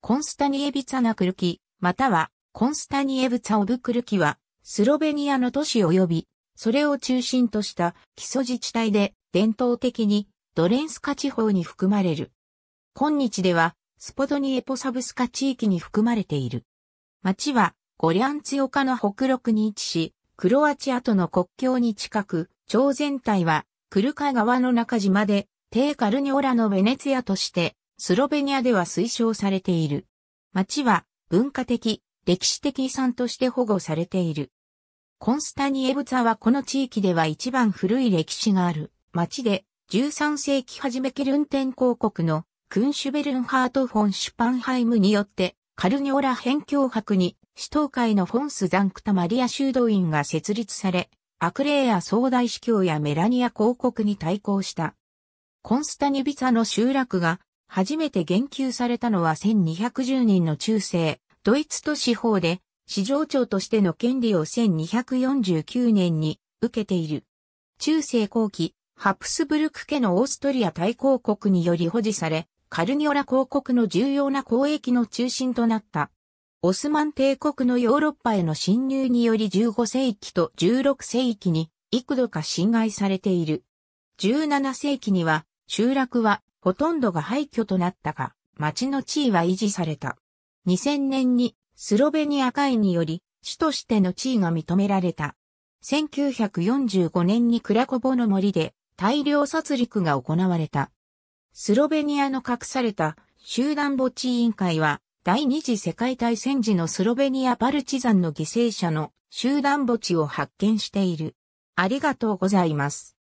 コンスタニエビツァナクルキ、またはコンスタニエブツァオブクルキは、スロベニアの都市及び、それを中心とした基礎自治体で、伝統的にドレンスカ地方に含まれる。今日では、スポドニエポサブスカ地域に含まれている。町は、ゴリャンツヨカの北陸に位置し、クロアチアとの国境に近く、町全体は、クルカ川の中島で、テーカルニョラのベネツィアとして、スロベニアでは推奨されている。町は文化的、歴史的遺産として保護されている。コンスタニエブザはこの地域では一番古い歴史がある町で13世紀初めケルン天公国のクンシュベルンハート・フォン・シュパンハイムによってカルニョーラ辺境博に首都会のフォンス・ザンクタ・マリア修道院が設立され、アクレーア総大司教やメラニア公国に対抗した。コンスタニビザの集落が初めて言及されたのは1210人の中世、ドイツ都市法で、市場長としての権利を1249年に受けている。中世後期、ハプスブルク家のオーストリア大公国により保持され、カルニオラ公国の重要な交易の中心となった。オスマン帝国のヨーロッパへの侵入により15世紀と16世紀に幾度か侵害されている。17世紀には集落はほとんどが廃墟となったが、町の地位は維持された。2000年にスロベニア会により、市としての地位が認められた。1945年にクラコボの森で大量殺戮が行われた。スロベニアの隠された集団墓地委員会は第二次世界大戦時のスロベニアパルチザンの犠牲者の集団墓地を発見している。ありがとうございます。